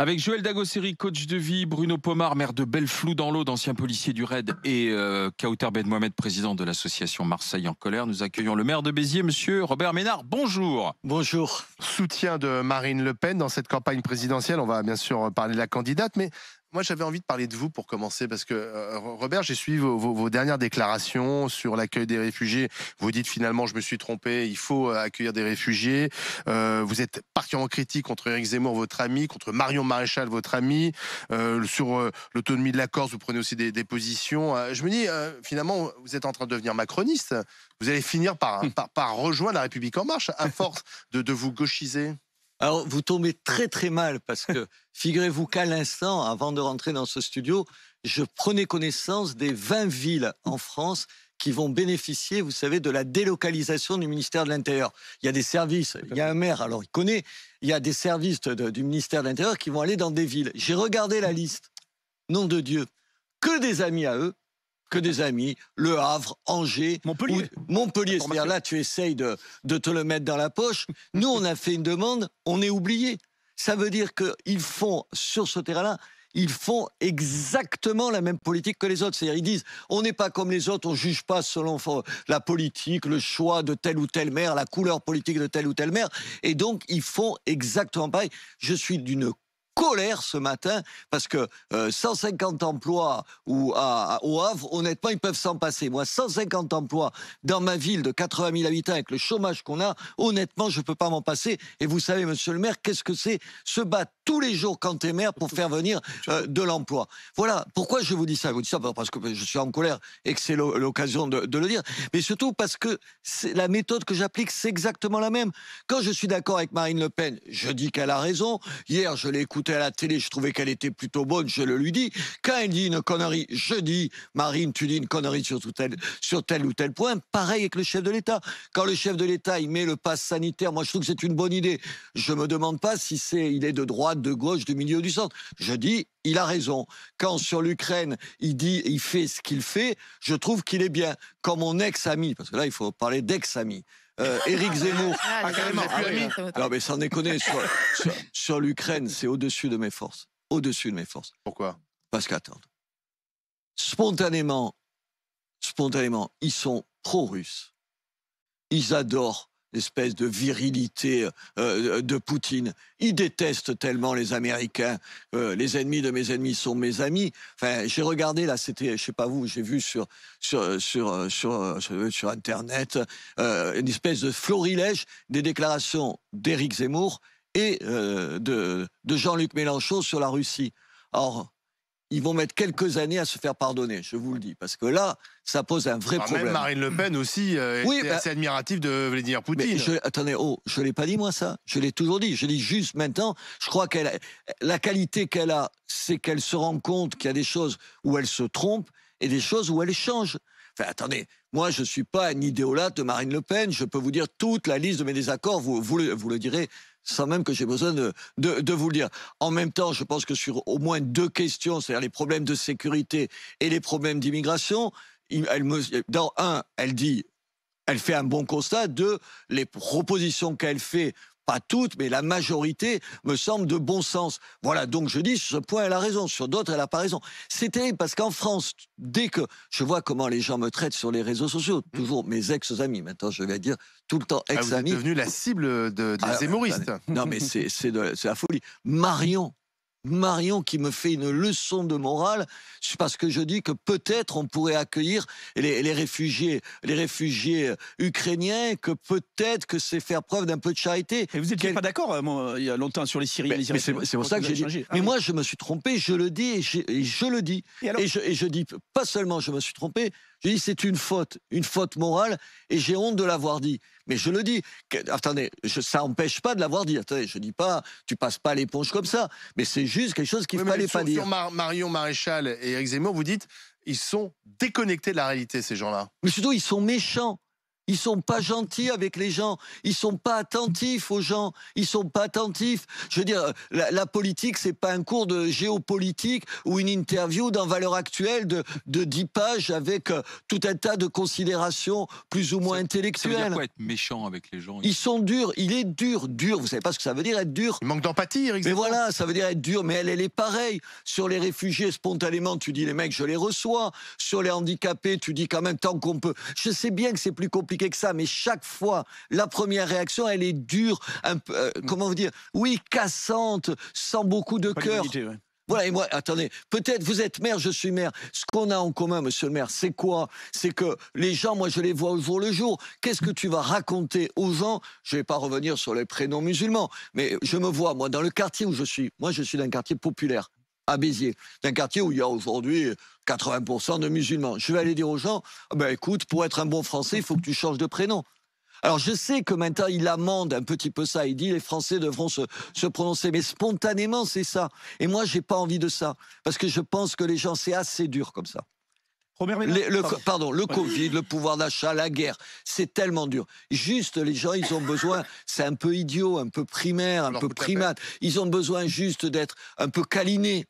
Avec Joël Dagosseri, coach de vie, Bruno Pomar, maire de Belleflou dans leau ancien policier du RAID, et euh, Kauter Ben Mohamed, président de l'association Marseille en colère, nous accueillons le maire de Béziers, monsieur Robert Ménard. Bonjour. Bonjour. Soutien de Marine Le Pen dans cette campagne présidentielle. On va bien sûr parler de la candidate, mais moi, j'avais envie de parler de vous pour commencer, parce que euh, Robert, j'ai suivi vos, dernières déclarations sur l'accueil des réfugiés. Vous dites finalement, je me suis trompé, il faut euh, accueillir des réfugiés. Euh, vous êtes particulièrement critique contre Eric Zemmour, votre ami, contre Marion Maréchal, votre ami. sur l'autonomie de la Corse, vous prenez aussi des, positions. je me dis, finalement, vous êtes en train de devenir macroniste. Vous allez finir par, rejoindre la République en marche, à force de vous gauchiser. Alors, vous tombez très très mal parce que figurez-vous qu'à l'instant, avant de rentrer dans ce studio, je prenais connaissance des 20 villes en France qui vont bénéficier, vous savez, de la délocalisation du ministère de l'Intérieur. Il y a des services, il y a un maire, alors il connaît, il y a des services du ministère de l'Intérieur qui vont aller dans des villes. J'ai regardé la liste. Nom de Dieu, que des amis à eux, que des amis, Le Havre, Angers, Montpellier. Montpellier, c'est-à-dire là, tu essayes de, te le mettre dans la poche. Nous, on a fait une demande, on est oublié. Ça veut dire qu'ils font sur ce terrain-là ils font exactement la même politique que les autres. C'est-à-dire, ils disent, on n'est pas comme les autres, on ne juge pas selon la politique, le choix de telle ou telle mère, la couleur politique de telle ou telle mère, Et donc, ils font exactement pareil. Je suis d'une colère ce matin parce que 150 euh, emplois ou à, au Havre, honnêtement, ils peuvent s'en passer. Moi, 150 emplois dans ma ville de 80 000 habitants avec le chômage qu'on a, honnêtement, je ne peux pas m'en passer. Et vous savez, monsieur le maire, qu'est-ce que c'est se battre tous les jours quand t'es maire pour faire venir euh, de l'emploi. Voilà. Pourquoi je vous dis ça Je vous dis ça parce que je suis en colère et que c'est l'occasion de, le dire, mais surtout parce que la méthode que j'applique, c'est exactement la même. Quand je suis d'accord avec Marine Le Pen, je dis qu'elle a raison. Hier, je l'ai écoutée à la télé, je trouvais qu'elle était plutôt bonne, je le lui dis. Quand elle dit une connerie, je dis, Marine, tu dis une connerie sur, tel, ou tel point. Pareil avec le chef de l'État. Quand le chef de l'État, il met le pass sanitaire, moi, je trouve que c'est une bonne idée. Je ne me demande pas si c'est, il est de droite, de gauche, du milieu, du centre. Je dis, il a raison. Quand sur l'Ukraine, il dit, il fait ce qu'il fait, je trouve qu'il est bien. Comme mon ex-ami, parce que là, il faut parler d'ex-ami. Euh, Éric Zemmour. Ah, ah, ah mais sans déconner, sur, l'Ukraine, c'est au-dessus de mes forces. Au-dessus de mes forces. Pourquoi Parce qu'attends, spontanément, spontanément, ils sont pro-russes. Ils adorent l'espèce de virilité euh, euh, de Poutine. Il déteste tellement les Américains. Euh, les ennemis de mes ennemis sont mes amis. Enfin, j'ai regardé là, c'était, je sais pas vous, j'ai vu sur sur sur sur, sur, internet une espèce de florilège des déclarations d'Éric Zemmour et de, de Jean-Luc Mélenchon sur la Russie. Or, ils vont mettre quelques années à se faire pardonner, je vous le dis, parce que là, ça pose un vrai ah, problème. Même Marine Le Pen aussi est euh, était bah, assez admirative de Vladimir Poutine. Mais je, attendez, oh, je l'ai pas dit moi ça, je l'ai toujours dit. Je dis juste maintenant, je crois qu'elle, la qualité qu'elle a, c'est qu'elle se rend compte qu'il y a des choses où elle se trompe et des choses où elle change. Enfin, attendez, moi, je ne suis pas un idéolate de Marine Le Pen. Je peux vous dire toute la liste de mes désaccords. Vous, vous, le, vous le direz sans même que j'ai besoin de, vous le dire. En même temps, je pense que sur au moins deux questions, c'est-à-dire les problèmes de sécurité et les problèmes d'immigration, dans un, elle dit elle fait un bon constat de les propositions qu'elle fait pas toutes, mais la majorité, me semble de bon sens. Voilà, donc je dis, sur ce point, elle a raison, sur d'autres, elle n'a pas raison. C'est terrible parce qu'en France, dès que je vois comment les gens me traitent sur les réseaux sociaux, mmh. toujours mes ex-amis, maintenant je vais dire tout le temps ah, ex-amis. devenu la cible de, des hémoristes. Ah, bah, non, mais c'est la folie. Marion, Marion qui me fait une leçon de morale parce que je dis que peut-être on pourrait accueillir les, réfugiés, les réfugiés euh, ukrainiens, que peut-être que c'est faire preuve d'un peu de charité. Et vous n'étiez pas d'accord euh, il y a longtemps sur les Syriens. Mais, les c'est ça que ah mais moi je me suis trompé, je le dis et, je le dis. et je dis pas seulement je me suis trompé, j'ai dit, c'est une faute, une faute morale, et j'ai honte de l'avoir dit. Mais je le dis. attendez, ça n'empêche pas de l'avoir dit. Attendez, je dis pas, tu passes pas l'éponge comme ça. Mais c'est juste quelque chose qu'il ne fallait pas dire. Sur Marion Maréchal et Eric Zemmour, vous dites, ils sont déconnectés de la réalité, ces gens-là. Mais surtout, ils sont méchants. Ils sont pas gentils avec les gens. Ils sont pas attentifs aux gens. Ils sont pas attentifs. Je veux dire, la, politique, politique, c'est pas un cours de géopolitique ou une interview dans valeur actuelle de, de 10 pages avec euh, tout un tas de considérations plus ou moins intellectuelles. Ça veut dire quoi, être méchant avec les gens Ils sont durs. Il est dur, dur. Vous savez pas ce que ça veut dire être dur. Il manque d'empathie, Eric. Mais voilà, ça veut dire être dur. Mais elle, elle est pareille. Sur les réfugiés, spontanément, tu dis les mecs, je les reçois. Sur les handicapés, tu dis quand même tant qu'on peut. Je sais bien que c'est plus compliqué que ça, mais chaque fois, la première réaction, elle est dure, un peu, euh, mm. comment vous dire, oui, cassante, sans beaucoup de cœur. Voilà, et moi, attendez, peut-être vous êtes maire, je suis maire. Ce qu'on a en commun, monsieur le maire, c'est quoi C'est que les gens, moi, je les vois au jour le jour. Qu'est-ce que tu vas raconter aux gens Je ne vais pas revenir sur les prénoms musulmans, mais je me vois, moi, dans le quartier où je suis. Moi, je suis d'un quartier populaire, à Béziers, d'un quartier où il y a aujourd'hui 80% de musulmans. Je vais aller dire aux gens, ah ben, écoute, pour être un bon Français, il faut que tu changes de prénom. Alors je sais que maintenant il amende un petit peu ça, il dit les Français devront se, prononcer, mais spontanément c'est ça. Et moi j'ai pas envie de ça, parce que je pense que les gens, c'est assez dur comme ça. pardon. le Covid, le pouvoir d'achat, la guerre, c'est tellement dur. Juste, les gens, ils ont besoin, c'est un peu idiot, un peu primaire, un peu primate, ils ont besoin juste d'être un peu câlinés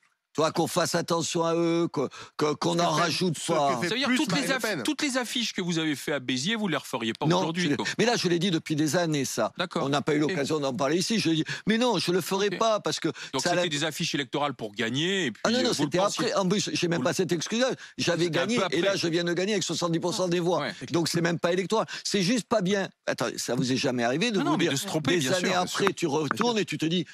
qu'on fasse attention à eux, qu'on en rajoute pas. Ça veut dire toutes, toutes les, affiches que vous avez fait à Béziers, vous les referiez pas aujourd'hui. Mais là, je l'ai dit depuis des années, ça. On n'a pas eu l'occasion d'en parler ici. Je dis, mais non, je le ferai pas parce que. Donc c'était des affiches électorales pour gagner. ah non, non, euh, c'était après. En plus, j'ai même pas cette excuse. J'avais gagné et là, je viens de gagner avec 70% ah, des voix. donc Donc c'est même pas électoral. C'est juste pas bien. Attends, ça vous est jamais arrivé de non, vous non, dire de se tromper, des années après, tu retournes et tu te dis,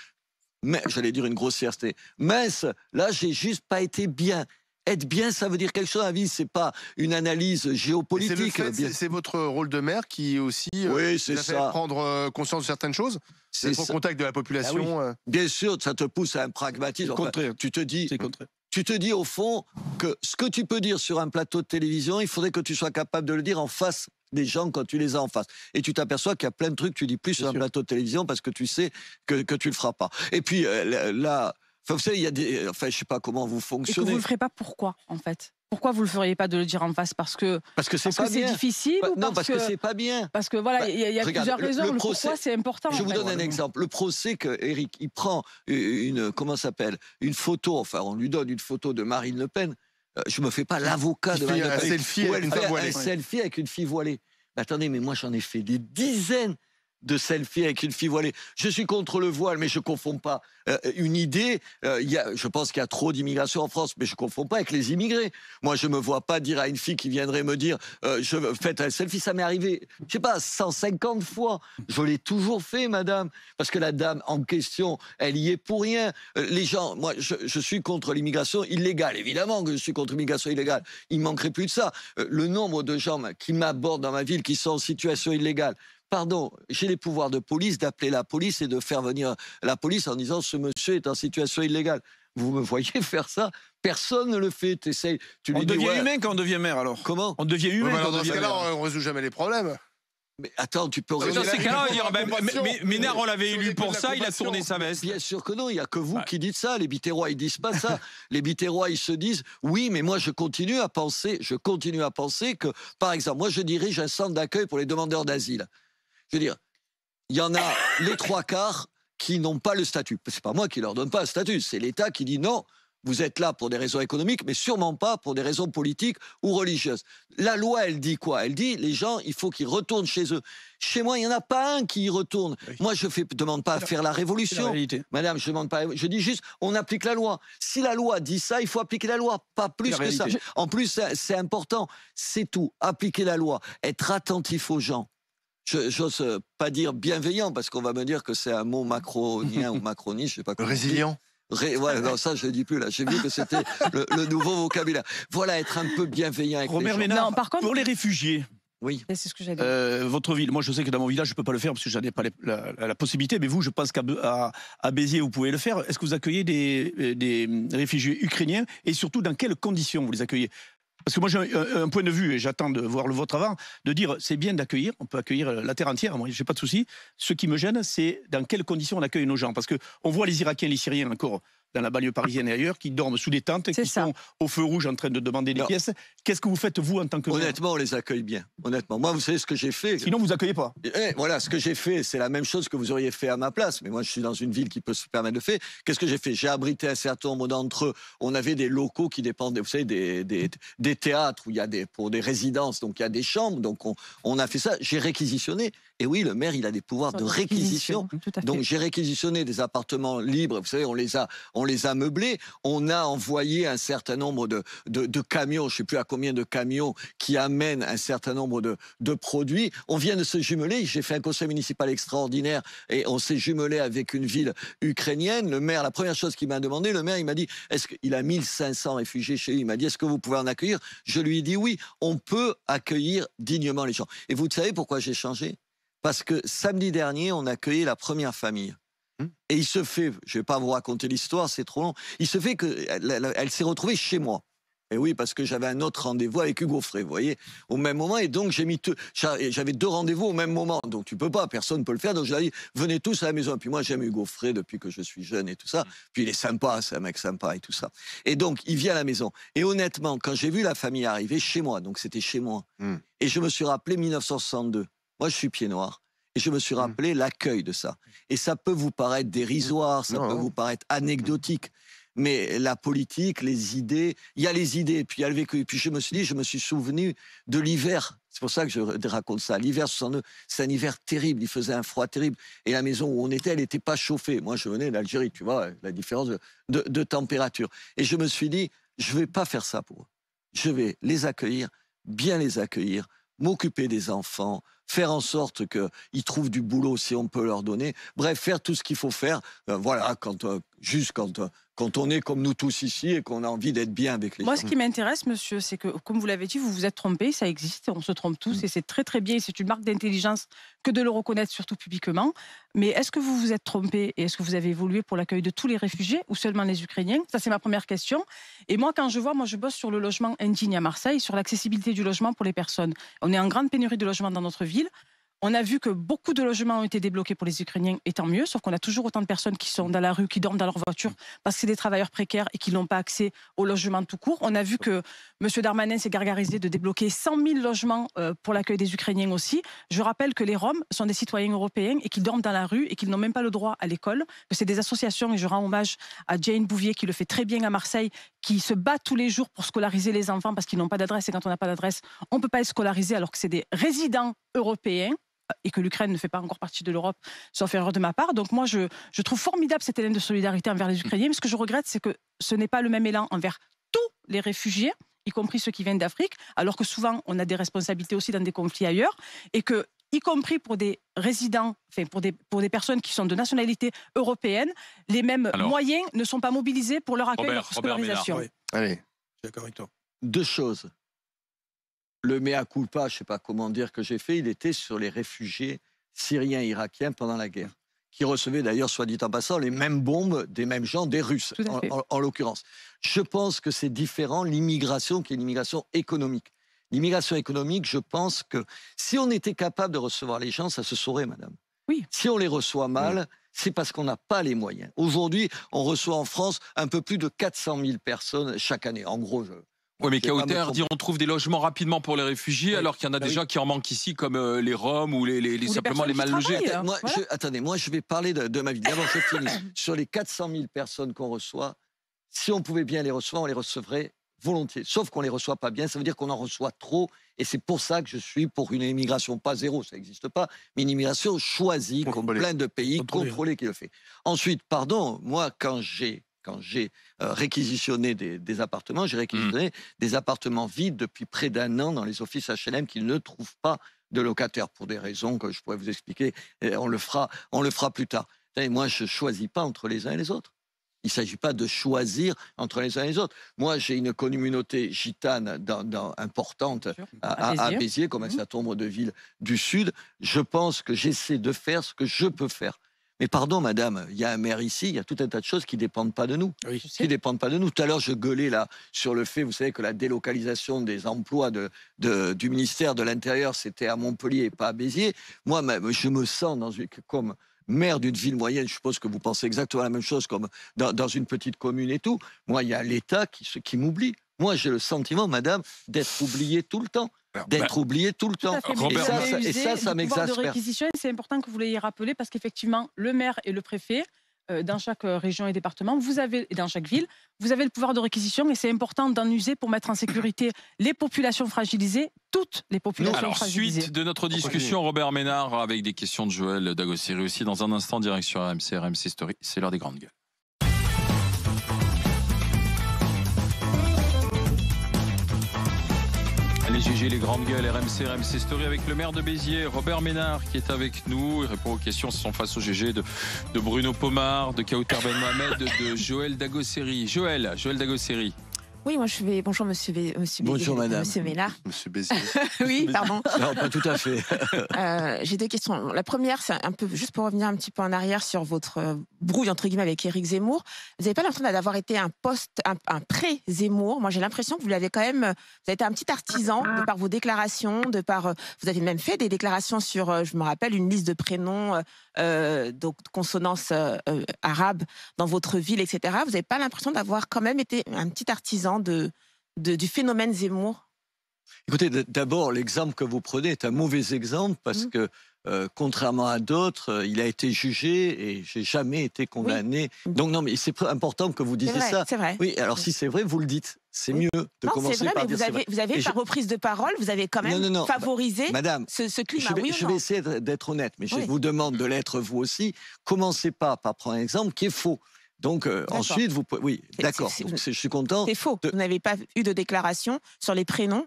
mais j'allais dire une grossièreté. Mais là, j'ai juste pas été bien. Être bien, ça veut dire quelque chose à la vie, c'est pas une analyse géopolitique. C'est votre rôle de maire qui aussi euh, oui, fait prendre euh, conscience de certaines choses. C'est au contact de la population. Ah euh? Bien sûr, ça te pousse à un pragmatisme. Au contraire. tu te dis, contraire. tu te dis au fond que ce que tu peux dire sur un plateau de télévision, il faudrait que tu sois capable de le dire en face des gens quand tu les as en face. Et tu t'aperçois qu'il y a plein de trucs que tu dis plus sur un plateau de télévision parce que tu sais que, que tu le feras pas. Et puis euh, là, vous savez, il y a des, euh, enfin, je sais pas comment vous fonctionnez. Et vous le ferez pas pourquoi, en fait pourquoi vous le feriez pas de le dire en face Parce que parce que c'est difficile. Bah, non, parce que, c'est pas bien. Parce que voilà, bah, il ya y a, plusieurs raisons. Le, procès, c'est important. Je vous donne un exemple. Le procès que Eric, il prend euh, une comment s'appelle une photo. Enfin, on lui donne une photo de Marine Le Pen euh, je me fais pas l'avocat de faire Un avec une fille voilée. attendez, mais moi j'en ai fait des dizaines de selfie avec une fille voilée. Je suis contre le voile, mais je ne confonds pas euh, une idée. Euh, y je pense qu'il y a trop d'immigration en France, mais je ne confonds pas avec les immigrés. Moi, je me vois pas dire à une fille qui viendrait me dire euh, faites un selfie. Ça m'est arrivé, je sais pas, 150 fois. Je l'ai toujours fait, madame, parce que la dame en question, elle y est pour rien. les gens, moi, je, suis contre l'immigration illégale. Évidemment que je suis contre l'immigration illégale. Il manquerait plus de ça. le nombre de gens qui m'abordent dans ma ville qui sont en situation illégale pardon, j'ai les pouvoirs de police d'appeler la police et de faire venir la police en disant ce monsieur est en situation illégale. Vous me voyez faire ça Personne ne le fait. on devient humain quand on devient maire alors. Comment On devient humain. quand on devient on ne résout jamais les problèmes. Mais attends, tu peux. Ah, dans ces cas-là, Ménard, on l'avait élu pour ça, il a tourné sa veste. Bien sûr que non, il n'y a que vous qui dites ça. Les bitérois, ils disent pas ça. les bitérois, ils se disent oui, mais moi, je continue à penser, je continue à penser que, par exemple, moi, je dirige un centre d'accueil pour les demandeurs d'asile. Je veux dire, il y en a les trois quarts qui n'ont pas le statut. C'est pas moi qui leur donne pas le statut, c'est l'État qui dit non. Vous êtes là pour des raisons économiques, mais sûrement pas pour des raisons politiques ou religieuses. La loi, elle dit quoi Elle dit les gens, il faut qu'ils retournent chez eux. Chez moi, il n'y en a pas un qui y retourne. Moi, je ne demande pas à faire la révolution. Madame, je demande pas. Je dis juste, on applique la loi. Si la loi dit ça, il faut appliquer la loi, pas plus que ça. En plus, c'est important. C'est tout. Appliquer la loi, être attentif aux gens, je n'ose euh, pas dire bienveillant parce qu'on va me dire que c'est un mot macronien ou macroniste, je sais pas. quoi. Résilient. ouais, non, ça je ne dis plus là. J'ai vu que c'était le, nouveau vocabulaire. Voilà, être un peu bienveillant avec les contre, pour les réfugiés. Oui. C'est ce que j'allais euh, votre ville. Moi, je sais que dans mon village, je ne peux pas le faire parce que je ai pas la, possibilité. Mais vous, je pense qu'à Béziers, vous pouvez le faire. Est-ce que vous accueillez des euh, hum, réfugiés ukrainiens et surtout dans quelles conditions vous les accueillez parce que moi, j'ai un, point de vue, et j'attends de voir le vôtre avant, de dire c'est bien d'accueillir, on peut accueillir la terre entière, moi, j'ai pas de souci. Ce qui me gêne, c'est dans quelles conditions on accueille nos gens. Parce qu'on voit les Irakiens, les Syriens encore dans la banlieue parisienne et ailleurs, qui dorment sous des tentes, qui sont au feu rouge en train de demander des pièces. Qu'est-ce que vous faites, vous, en tant que... Honnêtement, on les accueille bien. Honnêtement. Moi, vous savez ce que j'ai fait. Sinon, vous accueillez pas. Eh, eh, voilà, ce que j'ai fait, c'est la même chose que vous auriez fait à ma place. Mais moi, je suis dans une ville qui peut se permettre de faire. Qu'est-ce que j'ai fait J'ai abrité un certain nombre d'entre eux. On avait des locaux qui dépendent, vous savez, des, des, théâtres où il y a des, pour des résidences, donc il y a des chambres. Donc on, on a fait ça. J'ai réquisitionné. Et oui, le maire, il a des pouvoirs de réquisition. Donc j'ai réquisitionné des appartements libres. Vous savez, on les a, on les a meublés. On a envoyé un certain nombre de, camions, je ne sais plus à combien de camions, qui amènent un certain nombre de, de produits. On vient de se jumeler. J'ai fait un conseil municipal extraordinaire et on s'est jumelé avec une ville ukrainienne. Le maire, la première chose qu'il m'a demandé, le maire, il m'a dit, est-ce qu'il a 1500 réfugiés chez lui Il m'a dit, est-ce que vous pouvez en accueillir Je lui ai dit oui. On peut accueillir dignement les gens. Et vous savez pourquoi j'ai changé parce que samedi dernier, on accueilli la première famille. Hmm. Et il se fait, je vais pas vous raconter l'histoire, c'est trop long. Il se fait que elle, s'est retrouvée chez moi. Et oui, parce que j'avais un autre rendez-vous avec Hugo Frey, vous voyez, au même moment. Et donc, j'ai mis j'avais deux rendez-vous au même moment. Donc, tu peux pas, personne ne peut le faire. Donc, ai dit, venez tous à la maison. puis, moi, j'aime Hugo Frey depuis que je suis jeune et tout ça. Hmm. Puis, il est sympa, c'est un mec sympa et tout ça. Et donc, il vient à la maison. Et honnêtement, quand j'ai vu la famille arriver chez moi, donc c'était chez moi, hmm. et je me suis rappelé 1962. Moi, je suis pied noir. Et je me suis hmm. rappelé l'accueil de ça. Et ça peut vous paraître dérisoire, ça peut hein. vous paraître anecdotique. Mais la politique, les idées, il y a les idées, puis il y a le vécu. Et puis je me suis dit, je me suis souvenu de l'hiver. C'est pour ça que je raconte ça. L'hiver c'est un hiver terrible. Il faisait un froid terrible. Et la maison où on était, elle n'était pas chauffée. Moi, je venais d'Algérie, tu vois, la différence de, de température. Et je me suis dit, je ne vais pas faire ça pour eux. Je vais les accueillir, bien les accueillir, m'occuper des enfants, faire en sorte qu'ils trouvent du boulot si on peut leur donner, bref, faire tout ce qu'il faut faire, euh, voilà, quand, euh, juste quand euh, quand on est comme nous tous ici et qu'on a envie d'être bien avec les Moi, ce qui m'intéresse, monsieur, c'est que, comme vous l'avez dit, vous vous êtes trompé, ça existe, on se trompe tous mm. et c'est très très bien et c'est une marque d'intelligence que de le reconnaître, surtout publiquement. Mais est-ce que vous vous êtes trompé et est-ce que vous avez évolué pour l'accueil de tous les réfugiés ou seulement les Ukrainiens Ça, c'est ma première question. Et moi, quand je vois, moi, je bosse sur le logement indigne à Marseille, sur l'accessibilité du logement pour les personnes. On est en grande pénurie de logements dans notre ville. On a vu que beaucoup de logements ont été débloqués pour les Ukrainiens, et tant mieux, sauf qu'on a toujours autant de personnes qui sont dans la rue, qui dorment dans leur voiture, parce que c'est des travailleurs précaires et qui n'ont pas accès au logement tout court. On a vu que M. Darmanin s'est gargarisé de débloquer 100 000 logements euh, pour l'accueil des Ukrainiens aussi. Je rappelle que les Roms sont des citoyens européens et qu'ils dorment dans la rue et qu'ils n'ont même pas le droit à l'école, c'est des associations, et je rends hommage à Jane Bouvier qui le fait très bien à Marseille, qui se bat tous les jours pour scolariser les enfants parce qu'ils n'ont pas d'adresse. Et quand on n'a pas d'adresse, on ne peut pas les scolariser alors que c'est des résidents européens et que l'Ukraine ne fait pas encore partie de l'Europe, sauf erreur de ma part. Donc moi, je, je trouve formidable cet élan de solidarité envers les Ukrainiens. Mais ce que je regrette, c'est que ce n'est pas le même élan envers tous les réfugiés y compris ceux qui viennent d'Afrique, alors que souvent on a des responsabilités aussi dans des conflits ailleurs, et que y compris pour des résidents, enfin pour des, pour des personnes qui sont de nationalité européenne, les mêmes moyens ne sont pas mobilisés pour leur accueil et leur scolarisation. Allez. toi. Deux choses. Le mea culpa, je ne sais pas comment dire que j'ai fait, il était sur les réfugiés syriens et irakiens pendant la guerre, qui recevaient d'ailleurs, soit dit en passant, les mêmes bombes des mêmes gens, des Russes, en, en l'occurrence. Je pense que c'est différent l'immigration qui est l'immigration économique. L'immigration économique, je pense que si on était capable de recevoir les gens, ça se saurait, madame. Oui. Si on les reçoit mal, c'est parce qu'on n'a pas les moyens. Aujourd'hui, on reçoit en France un peu plus de 400 000 personnes chaque année. En gros, je, oui, mais Kauter dit on trouve des logements rapidement pour les réfugiés, alors qu'il y en a des bah déjà qui en manquent ici, comme euh, les Roms ou les, simplement les mal logés. attendez, moi je vais parler de, de ma vie. D'abord, je finis. Sur les 400 000 personnes qu'on reçoit, si on pouvait bien les recevoir, on les recevrait volontiers. Sauf qu'on ne les reçoit pas bien, ça veut dire qu'on en reçoit trop. Et c'est pour ça que je suis pour une immigration, pas zéro, ça n'existe pas, mais une immigration choisie, comme plein de pays, contrôlés qui le fait. Ensuite, pardon, moi, quand j'ai quand j'ai euh, réquisitionné des, appartements, j'ai réquisitionné mm. des appartements vides depuis près d'un an dans les offices HLM qui ne trouvent pas de locataires pour des raisons que je pourrais vous expliquer. on le fera, on le fera plus tard. Et moi, je choisis pas entre les uns et les autres. Il ne s'agit pas de choisir entre les uns et les autres. Moi, j'ai une communauté gitane dans, importante à, Béziers, comme un certain mhm. nombre de villes du Sud. Je pense que j'essaie de faire ce que je peux faire. Mais pardon, madame, il y a un maire ici, il y a tout un tas de choses qui ne dépendent pas de nous. Qui dépendent pas de nous. Tout à l'heure, je gueulais là sur le fait, vous savez, que la délocalisation des emplois de, du ministère de l'Intérieur, c'était à Montpellier et pas à Béziers. Moi, même, je me sens dans comme maire d'une ville moyenne, je suppose que vous pensez exactement la même chose comme dans, une petite commune et tout. Moi, il y a l'État qui, m'oublie. Moi, j'ai le sentiment, madame, d'être oublié tout le temps. D'être ben, oublié tout le temps. et ça, ça, et ça, ça m'exaspère. C'est important que vous l'ayez rappelé parce qu'effectivement, le maire et le préfet euh, dans chaque euh, région et département, vous avez, et dans chaque ville, vous avez le pouvoir de réquisition et c'est important d'en user pour mettre en sécurité les populations fragilisées, toutes les populations Alors, fragilisées. Suite de notre discussion, Robert Ménard, avec des questions de Joël Dagossier aussi, dans un instant, direction RMC, RMC Story, c'est l'heure des grandes gueules. GG les grandes gueules, RMC, RMC Story avec le maire de Béziers, Robert Ménard, qui est avec nous. Il répond aux questions, ce sont face au GG de, Bruno Pomard, de Kaouter Ben Mohamed, de Joël Dagosseri. Joël, Joël Dagosseri, oui, moi je vais. Bonjour Monsieur, B... Bonjour Madame. Monsieur oui, pardon. Non, pas tout à fait. Euh, j'ai deux questions. La première, c'est un peu juste pour revenir un petit peu en arrière sur votre euh, brouille entre guillemets avec Éric Zemmour. Vous n'avez pas l'impression d'avoir été un poste, un, pré Zemmour. Moi, j'ai l'impression que vous l'avez quand même. Vous avez été un petit artisan de par vos déclarations, de par. Euh, vous avez même fait des déclarations sur. Je me rappelle une liste de prénoms, euh, donc consonances arabes dans votre ville, etc. Vous n'avez pas l'impression d'avoir quand même été un petit artisan du phénomène Zemmour Écoutez, d'abord, l'exemple que vous prenez est un mauvais exemple parce mmh. que, euh, contrairement à d'autres, euh, il a été jugé et j'ai jamais été condamné. Mmh. Donc, non, mais c'est important que vous disiez ça. C'est vrai. Oui, alors si mmh. c'est vrai, vous le dites. C'est mieux de commencer vrai, par mais vous avez, Vous avez, par reprise de parole, vous avez quand même favorisé Madame, ce, ce, climat. Je vais, essayer d'être honnête, mais je vous demande de l'être vous aussi. Commencez pas par prendre un exemple qui est faux. Donc euh, ensuite, vous pouvez... Oui, d'accord. Je suis content. C'est faux. Vous n'avez pas eu de déclaration sur les prénoms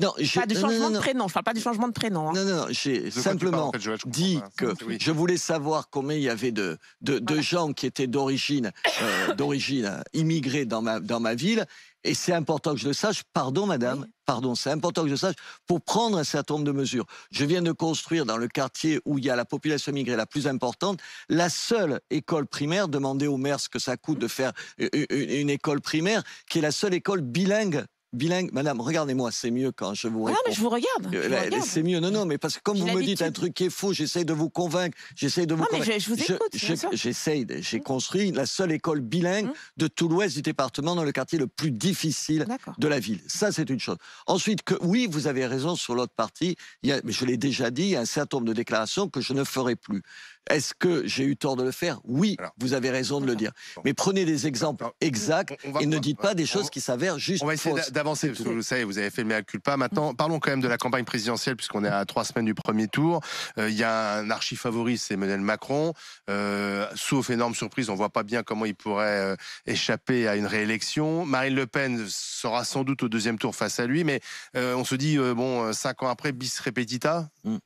non, pas de changement de prénom. Je pas de changement de prénom. Non Non, non, j'ai simplement dit que je voulais savoir combien il y avait de, de, gens qui étaient d'origine euh, d'origine immigrée dans ma dans ma ville et c'est important que je le sache, pardon madame, pardon, c'est important que je le sache, pour prendre un certain nombre de mesures. Je viens de construire dans le quartier où il y a la population migrée la plus importante, la seule école primaire, demandez au maire ce que ça coûte de faire euh, euh, une école primaire, qui est la seule école bilingue bilingue, madame, regardez-moi, c'est mieux quand je vous réponds. Ah non, mais je vous euh, regarde. c'est mieux, non, non, mais parce que comme vous me dites un truc qui est faux, j'essaye de vous convaincre, j'essaye de vous non, Mais je, vous écoute. J'essaye, j'ai mmh. construit la seule école bilingue mmh. de tout l'ouest du département dans le quartier le plus difficile de la ville. Ça, c'est une chose. Ensuite, que oui, vous avez raison sur l'autre partie, mais je l'ai déjà dit, il y a un certain nombre de déclarations que je ne ferai plus. Est-ce que j'ai eu tort de le faire Oui, vous avez raison de le dire. Mais prenez des exemples exacts et ne dites pas des choses qui s'avèrent juste. On va essayer d'avancer, parce que vous savez, vous avez fait le mea culpa. Maintenant, parlons quand même de la campagne présidentielle, puisqu'on est à trois semaines du premier tour. Euh, il y a un archi-favori, c'est Emmanuel Macron. Euh, sauf énorme surprise, on ne voit pas bien comment il pourrait euh, échapper à une réélection. Marine Le Pen sera sans doute au deuxième tour face à lui, mais on se dit, bon, cinq ans après, bis repetita. Hmm.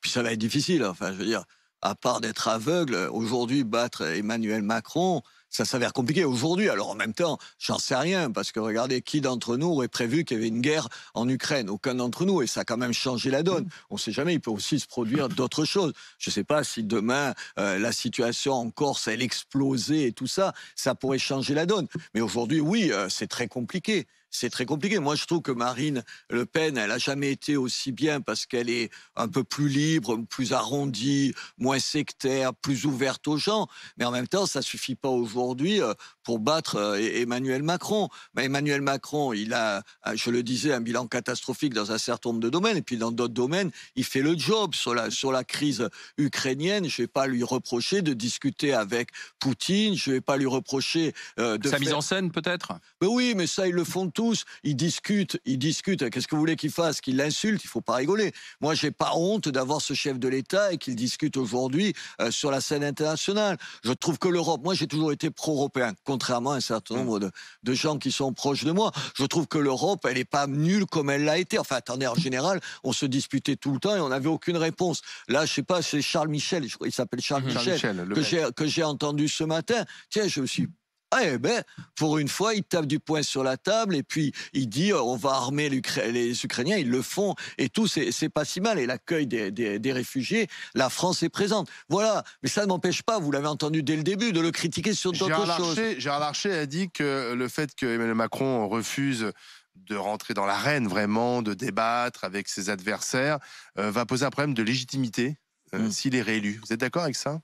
Puis ça va être difficile, hein, enfin, je veux dire à part d'être aveugle, aujourd'hui battre Emmanuel Macron, ça s'avère compliqué aujourd'hui. Alors en même temps, j'en sais rien, parce que regardez, qui d'entre nous aurait prévu qu'il y avait une guerre en Ukraine Aucun d'entre nous, et ça a quand même changé la donne. Mm. On ne sait jamais, il peut aussi se produire d'autres choses. Je ne sais pas si demain, euh, la situation en Corse, elle explosait et tout ça, ça pourrait changer la donne. Mais aujourd'hui, oui, euh, c'est très compliqué c'est très compliqué. Moi, je trouve que Marine Le Pen, elle a jamais été aussi bien parce qu'elle est un peu plus libre, plus arrondie, moins sectaire, plus ouverte aux gens. Mais en même temps, ça suffit pas aujourd'hui euh, pour battre euh, Emmanuel Macron. Emmanuel Macron, il a, euh, je le disais, un bilan catastrophique dans un certain nombre de domaines. Et puis dans d'autres domaines, il fait le job sur la, sur la crise ukrainienne. Je vais pas lui reprocher de discuter avec Poutine. Je vais pas lui reprocher de sa mise en scène peut-être. oui, mais ça ils le font tout ils discutent, ils discutent. Qu'est-ce que vous voulez qu'ils fassent Qu'ils l'insultent Il ne faut pas rigoler. Moi, j'ai pas honte d'avoir ce chef de l'État et qu'il discute aujourd'hui euh, sur la scène internationale. Je trouve que l'Europe, moi, j'ai toujours été pro-européen, contrairement à un certain nombre de, gens qui sont proches de moi. Je trouve que l'Europe, elle n'est pas nulle comme elle l'a été. Enfin, attendez, en général, on se disputait tout le temps et on n'avait aucune réponse. Là, je sais pas, c'est Charles Michel, il s'appelle Charles, Michel, Michel que j'ai entendu ce matin. Tiens, je me suis ah, eh ben, pour une fois, il tape du poing sur la table et puis il dit euh, on va armer les Ukrainiens, ils le font et tout, c'est pas si mal. Et l'accueil des, des, réfugiés, la France est présente. Voilà, mais ça ne m'empêche pas, vous l'avez entendu dès le début, de le critiquer sur d'autres choses. Gérard Larcher a dit que le fait que Emmanuel Macron refuse de rentrer dans l'arène vraiment, de débattre avec ses adversaires, euh, va poser un problème de légitimité euh, hmm. s'il est réélu. Vous êtes d'accord avec ça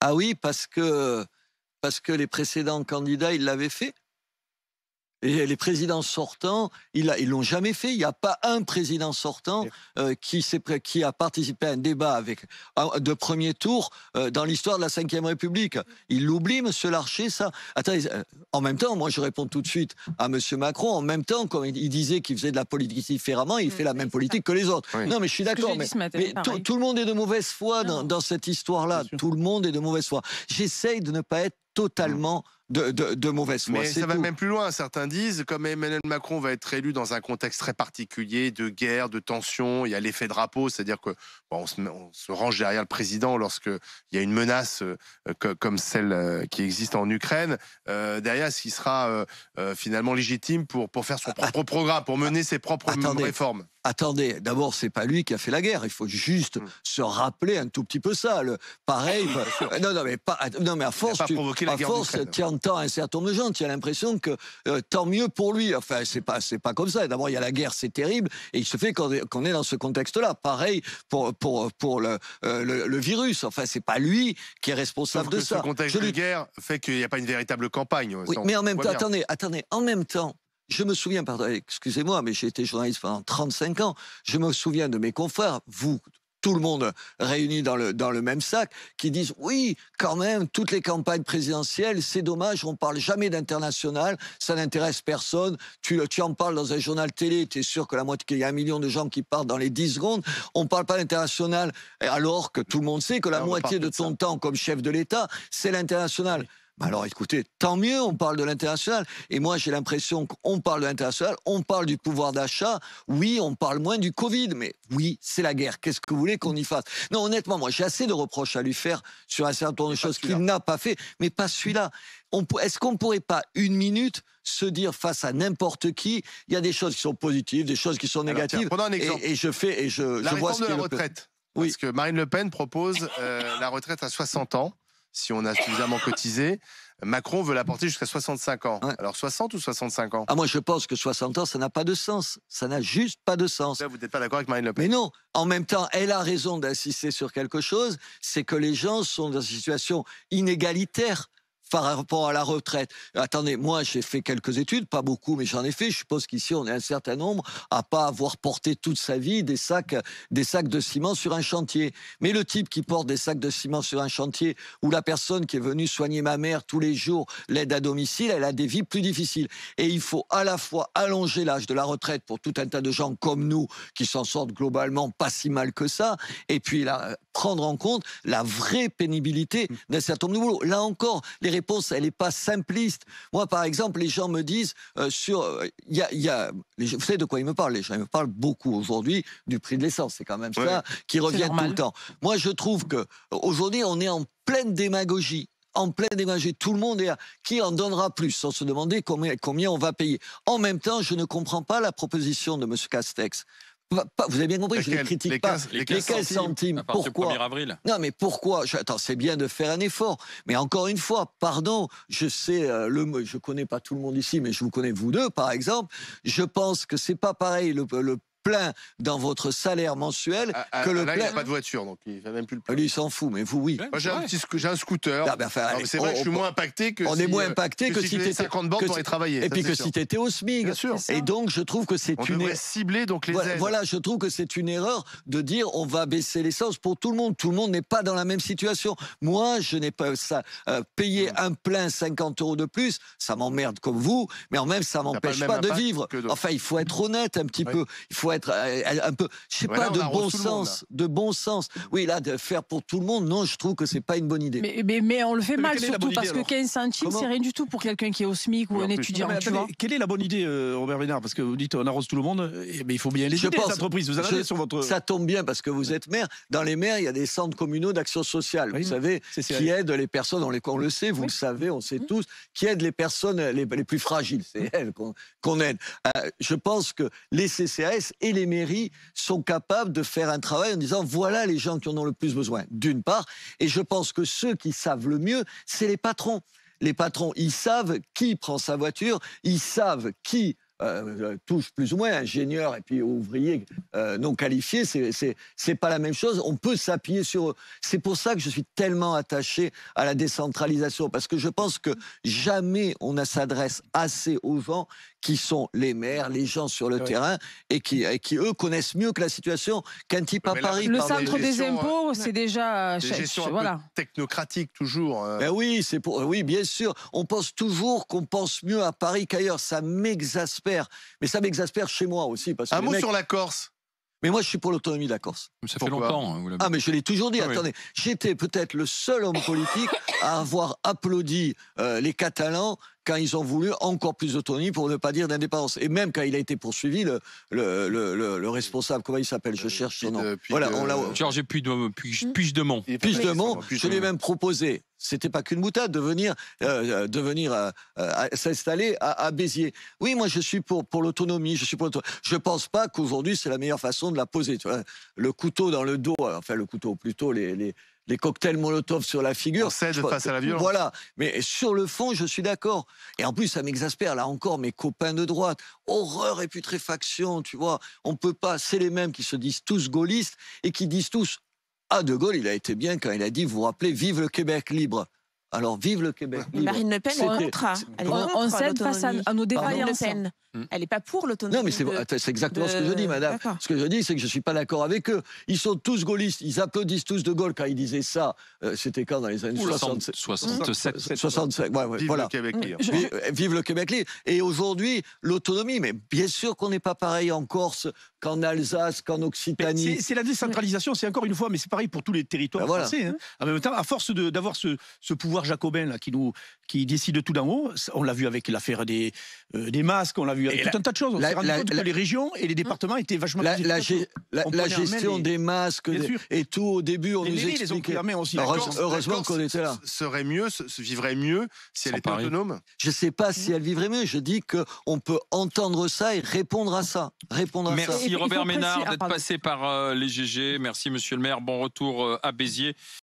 Ah oui, parce que parce que les précédents candidats, ils l'avaient fait. Et les présidents sortants, ils ne l'ont jamais fait. Il n'y a pas un président sortant euh, qui, qui, a participé à un débat avec, de premier tour euh, dans l'histoire de la Ve République. Il l'oublie, Monsieur Larcher, ça. Euh, en même temps, moi je réponds tout de suite à Monsieur Macron. En même temps, comme il disait qu'il faisait de la politique différemment, il fait la même politique que les autres. Non, mais je suis d'accord. Mais, tout, le monde est de mauvaise foi dans, dans, cette histoire-là. Tout le monde est de mauvaise foi. J'essaye de ne pas être totalement de, de, mauvaise foi. Mais ça va même plus loin. Certains disent, comme Emmanuel Macron va être élu dans un contexte très particulier de guerre, de tension, il y a l'effet drapeau, c'est-à-dire que on, se, range derrière le président lorsque il y a une menace euh, comme celle euh, qui existe en Ukraine. Euh, derrière, ce qui sera finalement légitime pour, pour faire son propre programme, pour mener ses propres réformes attendez, d'abord, c'est pas lui qui a fait la guerre. Il faut juste hmm. se rappeler un tout petit peu ça. pareil, euh, non, mais pas, euh, non, mais à force, tu, à force, tu entends un certain nombre de gens, tu as l'impression que euh, tant mieux pour lui. Enfin, c'est pas, c'est pas comme ça. D'abord, il y a la guerre, c'est terrible, et il se fait qu'on est, dans ce contexte-là. Pareil pour pour pour le le, virus. Enfin, c'est pas lui qui est responsable de ça. Ce contexte de guerre fait qu'il n'y a pas une véritable campagne. Oui, mais en même temps, attendez, attendez, en même temps. Je me souviens, pardon, excusez-moi, mais j'ai été journaliste pendant 35 ans. Je me souviens de mes confrères, vous, tout le monde réuni dans le, dans le même sac, qui disent oui, quand même, toutes les campagnes présidentielles, c'est dommage, on parle jamais d'international, ça n'intéresse personne. Tu, tu en parles dans un journal télé, tu es sûr que la moitié, qu'il y a un million de gens qui parlent dans les 10 secondes. On ne parle pas d'international, alors que tout le monde sait que la ah, moitié de ton temps comme chef de l'État, c'est l'international. Bah alors écoutez, tant mieux, on parle de l'international. Et moi, j'ai l'impression qu'on parle de l'international, on parle du pouvoir d'achat. Oui, on parle moins du Covid, mais oui, c'est la guerre. Qu'est-ce que vous voulez qu'on y fasse Non, honnêtement, moi, j'ai assez de reproches à lui faire sur un certain nombre de choses qu'il n'a pas fait, mais pas celui-là. Est-ce qu'on ne pourrait pas, une minute, se dire face à n'importe qui, il y a des choses qui sont positives, des choses qui sont négatives. Et, je fais et je, la je vois ce de la retraite. Oui. Parce que Marine Le Pen propose euh, la retraite à 60 ans si on a suffisamment cotisé. Macron veut l'apporter jusqu'à 65 ans. Alors 60 ou 65 ans ah, moi je pense que 60 ans ça n'a pas de sens. Ça n'a juste pas de sens. vous n'êtes pas d'accord avec Marine Le Pen Mais non. En même temps, elle a raison d'insister sur quelque chose, c'est que les gens sont dans une situation inégalitaire par rapport à la retraite. Attendez, moi j'ai fait quelques études, pas beaucoup, mais j'en ai fait. Je suppose qu'ici on est un certain nombre à pas avoir porté toute sa vie des sacs, des sacs de ciment sur un chantier. Mais le type qui porte des sacs de ciment sur un chantier, ou la personne qui est venue soigner ma mère tous les jours, l'aide à domicile, elle a des vies plus difficiles. Et il faut à la fois allonger l'âge de la retraite pour tout un tas de gens comme nous qui s'en sortent globalement pas si mal que ça, et puis prendre en compte la vraie pénibilité mmh. d'un certain nombre de boulots. Là encore, les réponse, elle n'est pas simpliste. Moi, par exemple, les gens me disent euh, sur, euh, il y a, vous savez de quoi ils me parlent. Les gens me parlent beaucoup aujourd'hui du prix de l'essence. C'est quand même ça qui revient tout le temps. Moi, je trouve que aujourd'hui, on est en pleine démagogie en pleine démagogie. Tout le monde est à qui en donnera plus sans se demander combien, combien on va payer. En même temps, je ne comprends pas la proposition de M. Castex vous avez bien compris, je ne critique les pas. 15, les 15, centimes, à pourquoi avril. Non, mais pourquoi Attends, c'est bien de faire un effort, mais encore une fois, pardon, je sais, euh, le, je connais pas tout le monde ici, mais je vous connais vous deux, par exemple. Je pense que c'est pas pareil le plein dans votre salaire mensuel ah, ah, que le là, plein. Il n'a pas de voiture, donc il n'a même plus le plein. Ah, lui, il s'en fout, mais vous, oui. Moi, j'ai un, un, scooter. Ben, c'est vrai je suis moins impacté que. On si, est moins euh, impacté que, si tu 50 bornes pour travailler. Et puis que si tu étais au SMIC. Et donc, je trouve que c'est une. On cibler donc les Voilà, je trouve que c'est une erreur de dire on va baisser l'essence pour tout le monde. Tout le monde n'est pas dans la même situation. Moi, je n'ai pas ça. Euh, payer un plein 50 euros de plus, ça m'emmerde comme vous, mais en même ça m'empêche pas, de vivre. Enfin, il faut être honnête un petit peu. Il faut être euh, un peu, je sais pas, de bon sens, de bon sens. Oui, là, de faire pour tout le monde, non, je trouve que c'est pas une bonne idée. Mais, mais, on le fait mal, surtout parce que 15 centimes, c'est rien du tout pour quelqu'un qui est au SMIC ou un étudiant. Quelle est la bonne idée, euh, Robert Vénard Parce que vous dites, on arrose tout le monde, eh, mais il faut bien les je aider, pense, les entreprises. votre... Ça tombe bien parce que vous êtes maire. Dans les maires, il y a des centres communaux d'action sociale, vous savez, qui aident les personnes, on, les, le sait, vous le savez, on sait mmh. tous, qui aident les personnes les, plus fragiles. C'est elles qu'on aide. Euh, je pense que les CCAS et les mairies sont capables de faire un travail en disant voilà les gens qui en ont le plus besoin, d'une part. Et je pense que ceux qui savent le mieux, c'est les patrons. Les patrons, ils savent qui prend sa voiture, ils savent qui euh, touche plus ou moins ingénieurs et puis ouvriers euh, non qualifiés, c'est c'est pas la même chose. On peut s'appuyer sur eux. C'est pour ça que je suis tellement attaché à la décentralisation parce que je pense que jamais on ne s'adresse assez aux gens qui sont les maires, les gens sur le terrain et qui, et qui, eux, connaissent mieux que la situation qu'un type à Paris. Le centre des, impôts, euh, c'est déjà. technocratique toujours. Ben oui, c'est pour. Oui, bien sûr. On pense toujours qu'on pense mieux à Paris qu'ailleurs. Ça m'exaspère mais ça m'exaspère chez moi aussi. Parce Un mot sur la Corse. Mais moi, je suis pour l'autonomie de la Corse. ça fait longtemps. Hein, ah, mais je l'ai toujours dit. Ah attendez, j'étais peut-être le seul homme politique à avoir applaudi euh, les Catalans quand ils ont voulu encore plus d'autonomie pour ne pas dire d'indépendance. Et même quand il a été poursuivi, le, responsable, comment il s'appelle Je euh, cherche son nom. Euh, voilà, on l'a. Georges de Puigdemont. Je l'ai même proposé c'était pas qu'une boutade de venir, euh, euh, de venir euh, s'installer à, Béziers. Oui, moi je suis pour, pour l'autonomie. Je suis pour. Je pense pas qu'aujourd'hui c'est la meilleure façon de la poser. Le couteau dans le dos, enfin le couteau plutôt les, les cocktails Molotov sur la figure. On cède face à la violence. Voilà. Mais sur le fond, je suis d'accord. Et en plus, ça m'exaspère, là encore, mes copains de droite. Horreur et putréfaction, tu vois. On peut pas. C'est les mêmes qui se disent tous gaullistes et qui disent tous ah, De Gaulle, il a été bien quand il a dit, vous vous rappelez, vive le Québec libre. Alors vive le Québec. Libre. Marine Le Pen est contre. Hein. Elle est en on face à, nos défaillances. Hmm. Elle n'est pas pour l'autonomie. Non, mais c'est exactement ce que je dis, madame. Ce que je dis, c'est que je ne suis pas d'accord avec eux. Ils sont tous gaullistes. Ils applaudissent tous De Gaulle quand ils disaient ça. Euh, c'était quand dans les années 67 67. 65 vive voilà. le Québec libre. Vive le Québec libre. Et aujourd'hui, l'autonomie. Mais bien sûr qu'on n'est pas pareil en Corse qu'en Alsace, qu'en Occitanie. C'est la décentralisation, c'est encore une fois, mais c'est pareil pour tous les territoires ben français. Voilà. Hein. En même temps, à force d'avoir ce, ce pouvoir jacobin là, qui, nous, qui décide tout d'en haut. On l'a vu avec l'affaire des, euh, des masques, on l'a vu avec tout un tas de choses. les régions et les départements étaient vachement La, gestion des masques et, tout, au début, on nous expliquait. Aussi. Heureusement qu'on était là. Serait mieux, vivrait mieux si elle était autonome Je ne sais pas si elle vivrait mieux. Je dis qu'on peut entendre ça et répondre à ça. Répondre Merci Robert Ménard ah, d'être passé par euh, les GG. Merci Monsieur le maire. Bon retour euh, à Béziers.